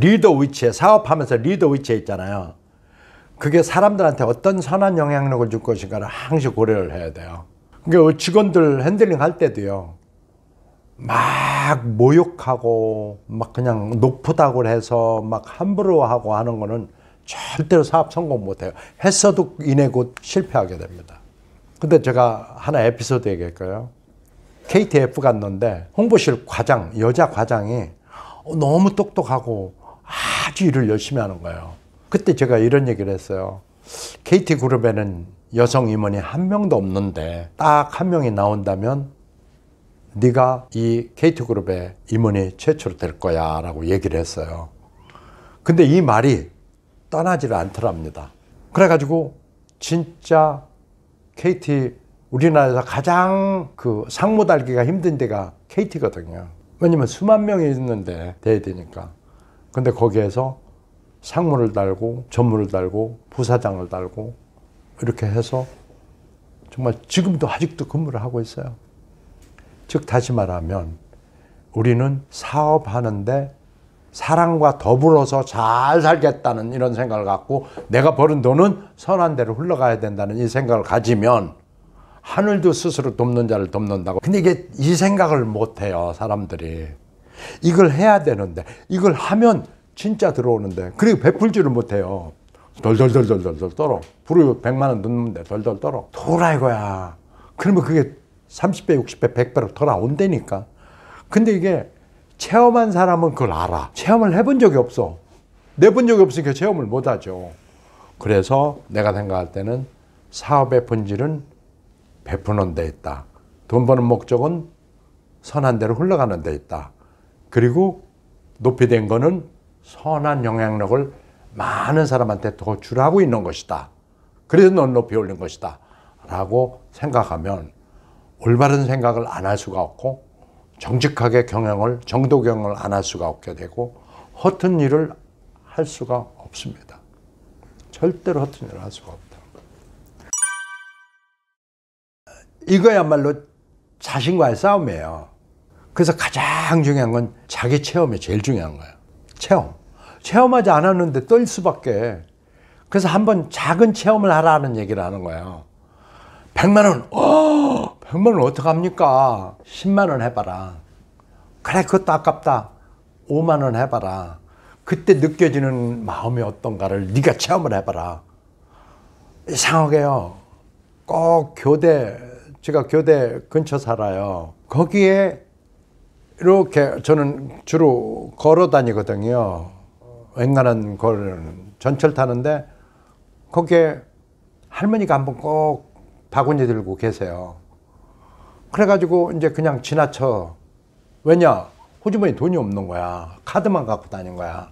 리더 위치에 사업하면서 리더 위치에 있잖아요. 그게 사람들한테 어떤 선한 영향력을 줄 것인가를 항상 고려를 해야 돼요. 그러니까 직원들 핸들링 할 때도요. 막 모욕하고 막 그냥 높으다고 해서 막 함부로 하고 하는 거는 절대로 사업 성공 못해요. 했어도 인해 곧 실패하게 됩니다. 근데 제가 하나 에피소드 얘기할까요? KTF 갔는데 홍보실 과장, 여자 과장이 어, 너무 똑똑하고 아주 일을 열심히 하는 거예요. 그때 제가 이런 얘기를 했어요. KT 그룹에는 여성 임원이 한 명도 없는데 딱 한 명이 나온다면 네가 이 KT 그룹의 임원이 최초로 될 거야라고 얘기를 했어요. 근데 이 말이 떠나지를 않더랍니다. 그래가지고 진짜 KT 우리나라에서 가장 그상무 달기가 힘든 데가 KT거든요. 왜냐면 수만 명이 있는데 돼야 되니까. 근데 거기에서 상무를 달고 전무를 달고 부사장을 달고 이렇게 해서 정말 지금도 아직도 근무를 하고 있어요. 즉 다시 말하면 우리는 사업하는데 사랑과 더불어서 잘 살겠다는 이런 생각을 갖고 내가 버는 돈은 선한 대로 흘러가야 된다는 이 생각을 가지면 하늘도 스스로 돕는 자를 돕는다고. 근데 이게 이 생각을 못 해요, 사람들이. 이걸 해야 되는데, 이걸 하면 진짜 들어오는데, 그리고 베풀지를 못 해요. 덜덜덜덜덜 떨어. 불을 100만원 넣는데 덜덜 떨어. 돌아 이거야. 그러면 그게 30배, 60배, 100배로 돌아온다니까. 근데 이게 체험한 사람은 그걸 알아. 체험을 해본 적이 없어. 내 본 적이 없으니까 체험을 못하죠. 그래서 내가 생각할 때는 사업의 본질은 베푸는 데 있다. 돈 버는 목적은 선한 대로 흘러가는 데 있다. 그리고 높이 된 거는 선한 영향력을 많은 사람한테 도출하고 있는 것이다. 그래서 넌 높이 올린 것이다. 라고 생각하면 올바른 생각을 안 할 수가 없고 정직하게 경영을, 정도 경영을 안 할 수가 없게 되고 허튼 일을 할 수가 없습니다. 절대로 허튼 일을 할 수가 없다. 이거야말로 자신과의 싸움이에요. 그래서 가장 중요한 건 자기 체험이 제일 중요한 거예요. 체험. 체험하지 않았는데 떨 수밖에. 그래서 한번 작은 체험을 하라는 얘기를 하는 거예요. 100만 원, 어, 100만 원 어떡합니까? 10만 원 해봐라. 그래, 그것도 아깝다. 5만 원 해봐라. 그때 느껴지는 마음이 어떤가를 네가 체험을 해봐라. 이상하게요. 꼭 교대 제가 교대 근처 살아요. 거기에 이렇게 저는 주로 걸어 다니거든요. 웬간한 걸 전철 타는데 거기에 할머니가 한 번 꼭 바구니 들고 계세요. 그래가지고 이제 그냥 지나쳐. 왜냐? 호주머니 돈이 없는 거야. 카드만 갖고 다닌 거야.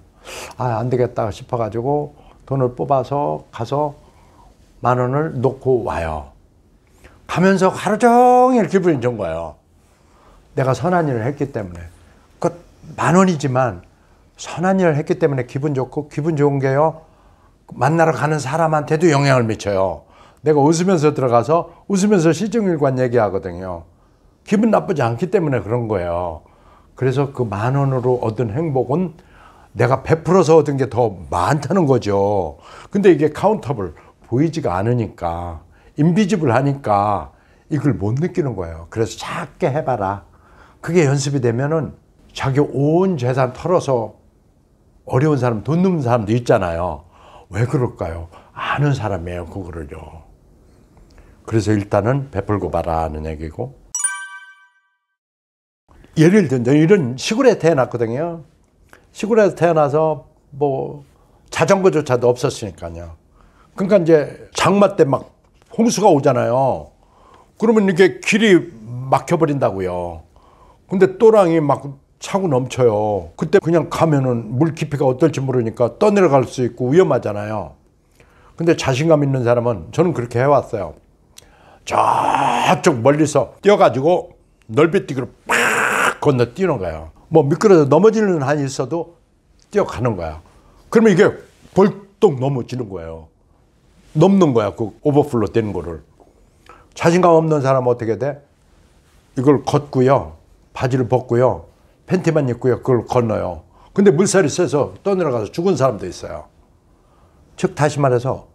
아, 안 되겠다 싶어가지고 돈을 뽑아서 가서 만 원을 놓고 와요. 하면서 하루 종일 기분이 좋은 거예요. 내가 선한 일을 했기 때문에. 그 만 원이지만 선한 일을 했기 때문에 기분 좋고 기분 좋은 게요. 만나러 가는 사람한테도 영향을 미쳐요. 내가 웃으면서 들어가서 웃으면서 시정일관 얘기하거든요. 기분 나쁘지 않기 때문에 그런 거예요. 그래서 그 만 원으로 얻은 행복은 내가 베풀어서 얻은 게 더 많다는 거죠. 근데 이게 카운터블 보이지가 않으니까. 인비집을 하니까 이걸 못 느끼는 거예요. 그래서 작게 해봐라. 그게 연습이 되면은 자기 온 재산 털어서 어려운 사람, 돈 넘는 사람도 있잖아요. 왜 그럴까요? 아는 사람이에요, 그거를요. 그래서 일단은 베풀고 봐라 하는 얘기고. 예를 들면 이런 시골에 태어났거든요. 시골에서 태어나서 뭐 자전거조차도 없었으니까요. 그러니까 이제 장마 때막 홍수가 오잖아요. 그러면 이렇게 길이 막혀버린다고요. 근데 또랑이 막 차고 넘쳐요. 그때 그냥 가면은 물 깊이가 어떨지 모르니까 떠내려갈 수 있고 위험하잖아요. 근데 자신감 있는 사람은 저는 그렇게 해왔어요. 저쪽 멀리서 뛰어가지고 넓이뛰기로 팍 건너 뛰는 거예요. 뭐 미끄러져 넘어지는 한이 있어도 뛰어가는 거야. 그러면 이게 벌떡 넘어지는 거예요. 넘는 거야. 그 오버플로 된 거를. 자신감 없는 사람 은 어떻게 돼? 이걸 걷고요. 바지를 벗고요. 팬티만 입고요. 그걸 건너요. 근데 물살이 세서 떠내려가서 죽은 사람도 있어요. 즉, 다시 말해서,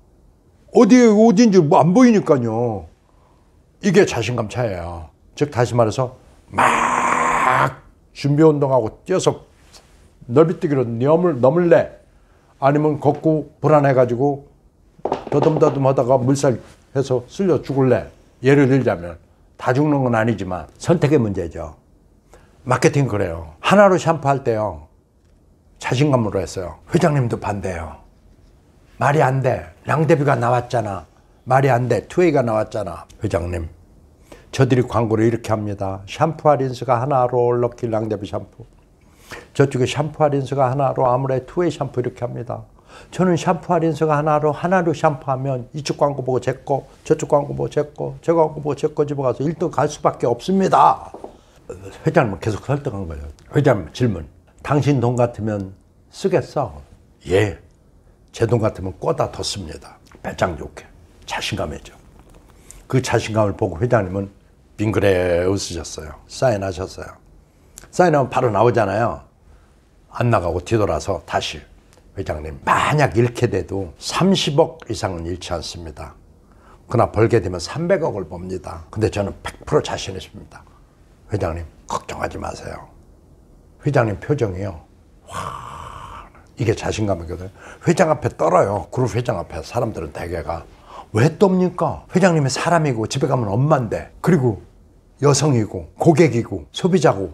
어디에 어딘지 뭐 안 보이니까요. 이게 자신감 차예요. 즉, 다시 말해서, 막 준비 운동하고 뛰어서 넓이뛰기로 넘을, 넘을래. 아니면 걷고 불안해가지고 더듬더듬 하다가 물살해서 쓸려 죽을래. 예를 들자면 다 죽는 건 아니지만 선택의 문제죠. 마케팅 그래요. 하나로 샴푸할 때요. 자신감으로 했어요. 회장님도 반대요. 말이 안 돼. 랑데비가 나왔잖아. 말이 안 돼. 투웨이가 나왔잖아. 회장님. 저들이 광고를 이렇게 합니다. 샴푸 할인스가 하나로 럭키 랑데비 샴푸. 저쪽에 샴푸 할인스가 하나로 아무래 투웨이 샴푸 이렇게 합니다. 저는 샴푸 할인서가 하나로 하나로 샴푸하면 이쪽 광고 보고 제 거, 저쪽 광고 보고 제 거, 저 광고 보고 제 거 집어가서 1등 갈 수밖에 없습니다. 회장님은 계속 설득한 거예요. 회장님 질문. 당신 돈 같으면 쓰겠어? 예. 제 돈 같으면 꿔다 뒀습니다. 배짱 좋게. 자신감이죠. 그 자신감을 보고 회장님은 빙그레 웃으셨어요. 사인하셨어요. 사인하면 바로 나오잖아요. 안 나가고 뒤돌아서 다시 회장님 만약 잃게 돼도 30억 이상은 잃지 않습니다. 그러나 벌게 되면 300억을 법니다. 근데 저는 100% 자신 있습니다. 회장님 걱정하지 마세요. 회장님 표정이요. 와 이게 자신감이거든요. 회장 앞에 떨어요. 그룹 회장 앞에 사람들은 대개가 왜 떱니까? 회장님이 사람이고 집에 가면 엄마인데 그리고 여성이고 고객이고 소비자고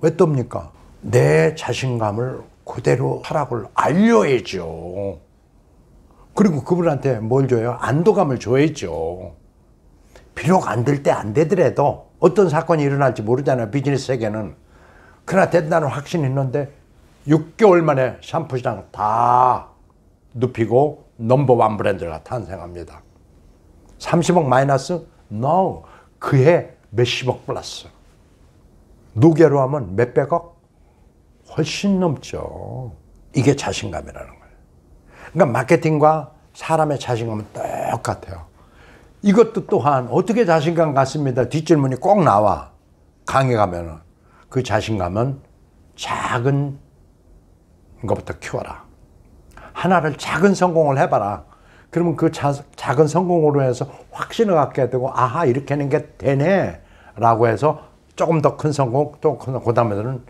왜 떱니까? 내 자신감을 그대로 하락을 알려야죠. 그리고 그분한테 뭘 줘요? 안도감을 줘야죠. 비록 안될 때 안 되더라도 어떤 사건이 일어날지 모르잖아요. 비즈니스 세계는. 그러나 된다는 확신이 있는데 6개월 만에 샴푸 시장 다 눕히고 넘버원 브랜드가 탄생합니다. 30억 마이너스? No. 그해 몇십억 플러스. 누계로 하면 몇백억? 훨씬 넘죠. 이게 자신감이라는 거예요. 그러니까 마케팅과 사람의 자신감은 똑같아요. 이것도 또한 어떻게 자신감 같습니다. 뒷질문이 꼭 나와. 강의 가면은. 그 자신감은 작은 것부터 키워라. 하나를 작은 성공을 해봐라. 그러면 그 자, 작은 성공으로 해서 확신을 갖게 되고, 아하, 이렇게 하는 게 되네. 라고 해서 조금 더 큰 성공, 또 큰, 그 다음에는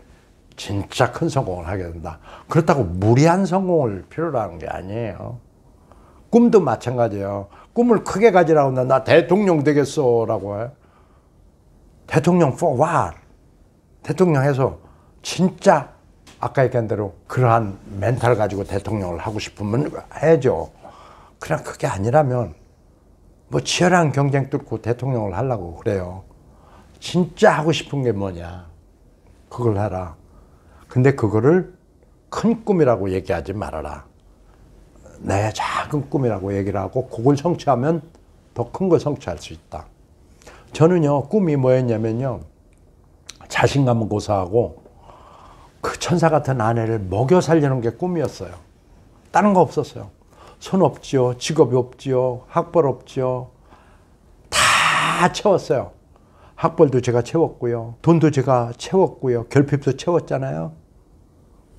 진짜 큰 성공을 하게 된다. 그렇다고 무리한 성공을 필요로 하는 게 아니에요. 꿈도 마찬가지예요. 꿈을 크게 가지라고 하면 나 대통령 되겠어 라고 해. 대통령 for what? 대통령 해서 진짜 아까 얘기한 대로 그러한 멘탈 가지고 대통령을 하고 싶으면 해야죠. 그냥 그게 아니라면 뭐 치열한 경쟁 뚫고 대통령을 하려고 그래요. 진짜 하고 싶은 게 뭐냐. 그걸 해라. 근데 그거를 큰 꿈이라고 얘기하지 말아라. 내 작은 꿈이라고 얘기를 하고 그걸 성취하면 더 큰 걸 성취할 수 있다. 저는요, 꿈이 뭐였냐면요. 자신감은 고사하고 그 천사 같은 아내를 먹여 살리는 게 꿈이었어요. 다른 거 없었어요. 손 없지요. 직업이 없지요. 학벌 없지요. 다 채웠어요. 학벌도 제가 채웠고요. 돈도 제가 채웠고요. 결핍도 채웠잖아요.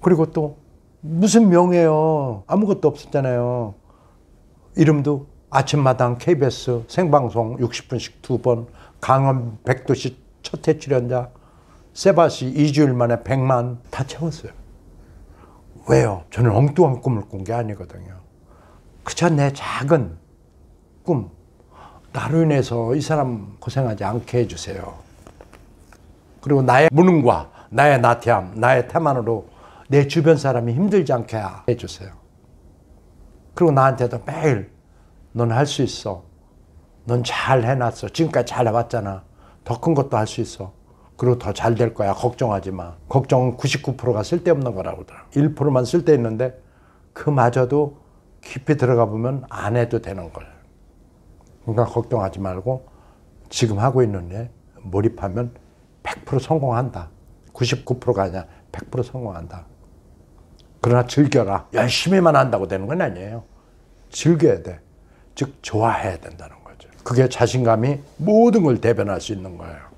그리고 또 무슨 명예요. 아무것도 없었잖아요. 이름도 아침마당 KBS 생방송 60분씩 두 번, 강원 백도시 첫해 출연자, 세바시 2주일 만에 100만 다 채웠어요. 왜요? 저는 엉뚱한 꿈을 꾼 게 아니거든요. 그저 내 작은 꿈. 나로 인해서 이 사람 고생하지 않게 해주세요. 그리고 나의 무능과 나의 나태함, 나의 태만으로 내 주변 사람이 힘들지 않게 해주세요. 그리고 나한테도 매일 넌 할 수 있어. 넌 잘 해놨어. 지금까지 잘 해왔잖아. 더 큰 것도 할 수 있어. 그리고 더 잘 될 거야. 걱정하지 마. 걱정은 99%가 쓸데없는 거라고 1%만 쓸데있는데 그마저도 깊이 들어가 보면 안 해도 되는 걸. 그러니까 걱정하지 말고 지금 하고 있는 일 몰입하면 100% 성공한다. 99%가 아니라 100% 성공한다. 그러나 즐겨라. 열심히만 한다고 되는 건 아니에요. 즐겨야 돼. 즉, 좋아해야 된다는 거죠. 그게 자신감이 모든 걸 대변할 수 있는 거예요.